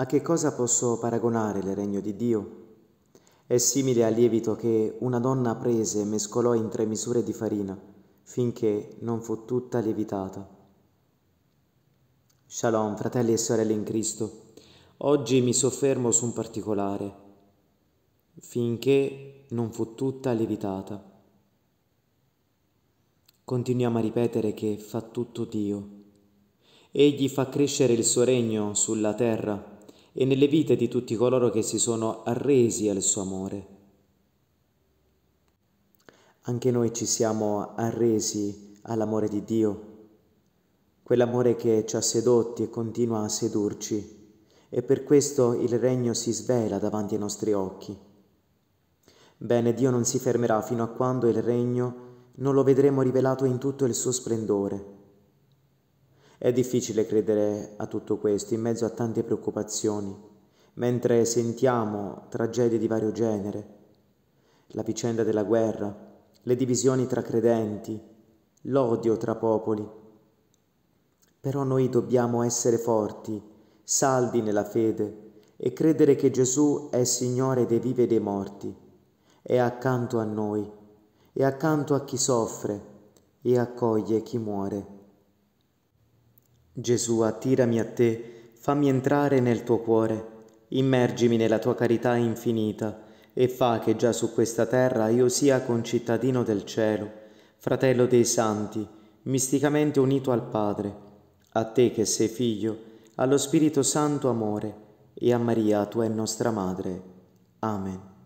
A che cosa posso paragonare il regno di Dio? È simile al lievito che una donna prese e mescolò in tre misure di farina, finché non fu tutta lievitata. Shalom, fratelli e sorelle in Cristo. Oggi mi soffermo su un particolare, finché non fu tutta lievitata. Continuiamo a ripetere che fa tutto Dio. Egli fa crescere il suo regno sulla terra e nelle vite di tutti coloro che si sono arresi al suo amore. Anche noi ci siamo arresi all'amore di Dio, quell'amore che ci ha sedotti e continua a sedurci e per questo il regno si svela davanti ai nostri occhi. Bene, Dio non si fermerà fino a quando il regno non lo vedremo rivelato in tutto il suo splendore. È difficile credere a tutto questo in mezzo a tante preoccupazioni, mentre sentiamo tragedie di vario genere, la vicenda della guerra, le divisioni tra credenti, l'odio tra popoli. Però noi dobbiamo essere forti, saldi nella fede e credere che Gesù è Signore dei vivi e dei morti, è accanto a noi, è accanto a chi soffre e accoglie chi muore. Gesù, attirami a te, fammi entrare nel tuo cuore, immergimi nella tua carità infinita e fa che già su questa terra io sia concittadino del cielo, fratello dei santi, misticamente unito al Padre, a te che sei figlio, allo Spirito Santo amore e a Maria tua e nostra Madre. Amen.